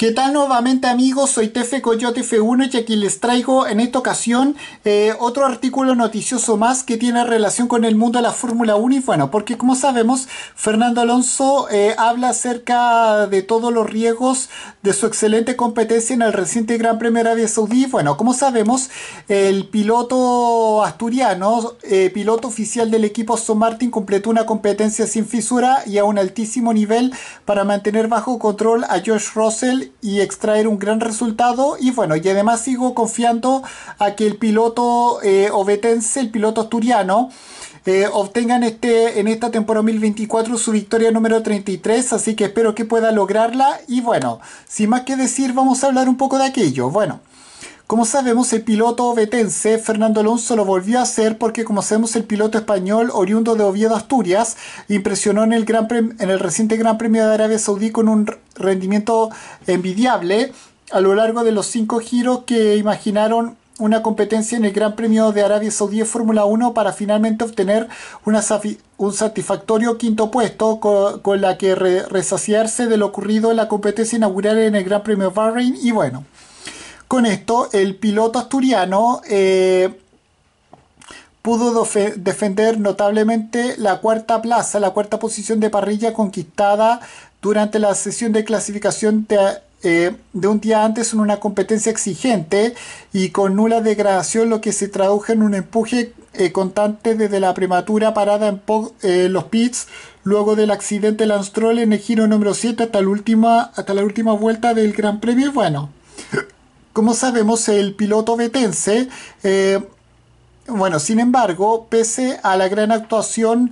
¿Qué tal nuevamente amigos? Soy Tefe Coyote F1 y aquí les traigo en esta ocasión eh, otro artículo noticioso más que tiene relación con el mundo de la Fórmula 1 y bueno, porque como sabemos Fernando Alonso eh, habla acerca de todos los riesgos de su excelente competencia en el reciente Gran Premio Arabia Saudí. Bueno, como sabemos el piloto asturiano, eh, piloto oficial del equipo Aston Martin completó una competencia sin fisura y a un altísimo nivel para mantener bajo control a George Russell y extraer un gran resultado. Y bueno, y además sigo confiando a que el piloto eh, obetense, el piloto asturiano, obtenga eh, obtengan este, en esta temporada 2024 su victoria número 33, así que espero que pueda lograrla. Y bueno, sin más que decir, vamos a hablar un poco de aquello. Bueno, como sabemos, el piloto vetense Fernando Alonso lo volvió a hacer porque, como sabemos, el piloto español oriundo de Oviedo, Asturias, impresionó en el, gran en el reciente Gran Premio de Arabia Saudí con un rendimiento envidiable a lo largo de los cinco giros que imaginaron una competencia en el Gran Premio de Arabia Saudí de Fórmula 1 para finalmente obtener un satisfactorio quinto puesto con, la que resaciarse de lo ocurrido en la competencia inaugural en el Gran Premio Bahrein y bueno. Con esto, el piloto asturiano eh, pudo defender notablemente la cuarta plaza, la cuarta posición de parrilla conquistada durante la sesión de clasificación eh, de, un día antes en una competencia exigente y con nula degradación, lo que se tradujo en un empuje eh, constante desde la prematura parada en los pits, luego del accidente de en el giro número 7 hasta la última, hasta la última vuelta del Gran Premio. Bueno, como sabemos, el piloto vetense, eh, bueno, sin embargo, pese a la gran actuación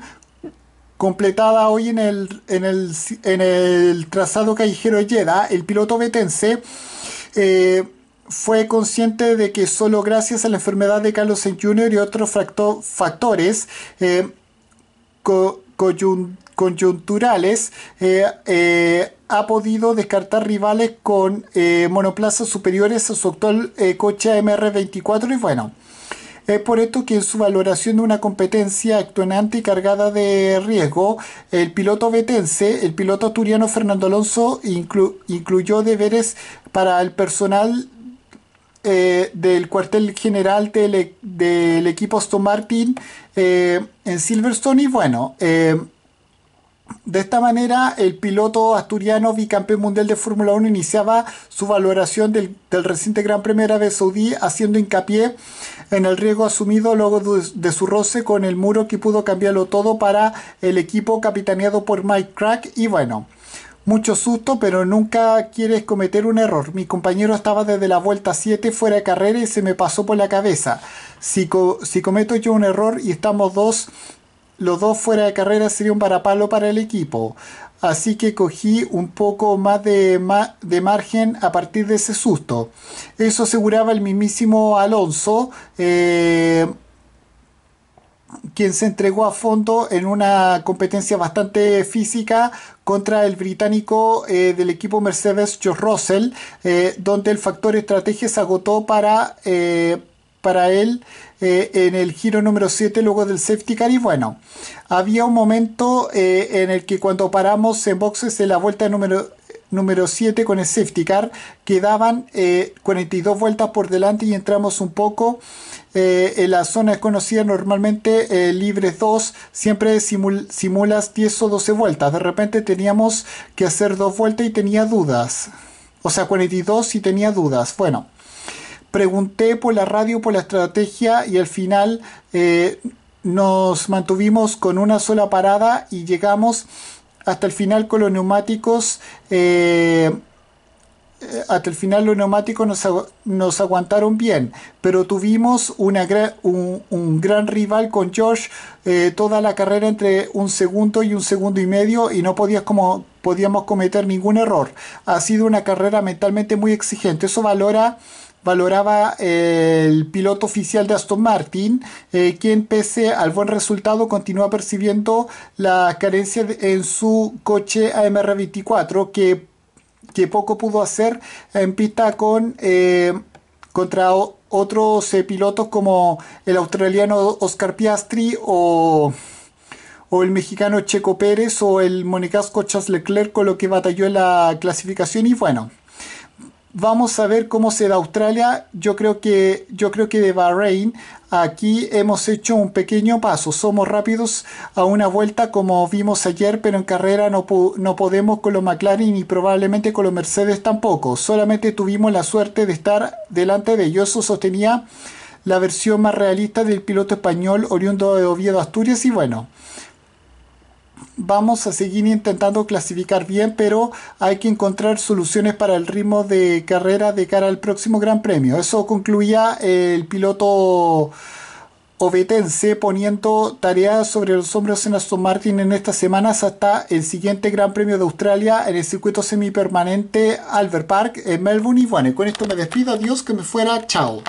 completada hoy en el, en el, trazado callejero Yeda, el piloto vetense eh, fue consciente de que solo gracias a la enfermedad de Carlos en Jr. y otros factores eh, coyunturales, ha podido descartar rivales con eh, monoplazas superiores a su actual eh, coche MR24 y bueno, es por esto que en su valoración de una competencia actuante y cargada de riesgo, el piloto vetense, el piloto asturiano Fernando Alonso incluyó deberes para el personal eh, del cuartel general del, e-, equipo Aston Martin en Silverstone y bueno, de esta manera, el piloto asturiano bicampeón mundial de Fórmula 1 iniciaba su valoración del, reciente Gran Premio de Arabia Saudí, haciendo hincapié en el riesgo asumido luego de, su roce con el muro que pudo cambiarlo todo para el equipo capitaneado por Mike Crack. Y bueno, mucho susto, pero nunca quieres cometer un error. Mi compañero estaba desde la vuelta 7 fuera de carrera y se me pasó por la cabeza. si cometo yo un error y estamos dos los dos fuera de carrera sería un palo para el equipo. Así que cogí un poco más de, de, margen a partir de ese susto. Eso aseguraba el mismísimo Alonso, eh, quien se entregó a fondo en una competencia bastante física contra el británico eh, del equipo Mercedes, George Russell, eh, donde el factor estrategia se agotó para, para él. Eh, en el giro número 7 luego del safety car y bueno, había un momento eh, en el que cuando paramos en boxes de la vuelta número número 7 con el safety car quedaban 42 eh, vueltas por delante y entramos un poco en la zona desconocida normalmente libre 2 siempre simulas 10 o 12 vueltas de repente teníamos que hacer dos vueltas y tenía dudas o sea 42 y tenía dudas bueno pregunté por la radio por la estrategia y al final eh, nos mantuvimos con una sola parada y llegamos hasta el final con los neumáticos. Eh, hasta el final los neumáticos nos, aguantaron bien, pero tuvimos una un, gran rival con Josh eh, toda la carrera entre un segundo y un segundo y medio y no podías como, podíamos cometer ningún error. Ha sido una carrera mentalmente muy exigente. Eso valora valoraba eh, el piloto oficial de Aston Martin, eh, quien pese al buen resultado continúa percibiendo la carencia en su coche AMR24 que, que, poco pudo hacer en pista con, eh, contra otros pilotos como el australiano Oscar Piastri o o el mexicano Checo Pérez o el monegasco Charles Leclerc con lo que batalló en la clasificación y bueno, vamos a ver cómo se da Australia. Yo creo que, yo creo que de Bahrein aquí hemos hecho un pequeño paso. Somos rápidos a una vuelta como vimos ayer, pero en carrera no, no podemos con los McLaren y probablemente con los Mercedes tampoco. Solamente tuvimos la suerte de estar delante de ellos. Eso sostenía la versión más realista del piloto español oriundo de Oviedo, Asturias y bueno vamos a seguir intentando clasificar bien, pero hay que encontrar soluciones para el ritmo de carrera de cara al próximo Gran Premio. Eso concluía el piloto obetense poniendo tareas sobre los hombros en Aston Martin en estas semanas hasta el siguiente Gran Premio de Australia en el circuito semipermanente Albert Park en Melbourne. Y bueno, con esto me despido. Adiós, que me fuera. Chao.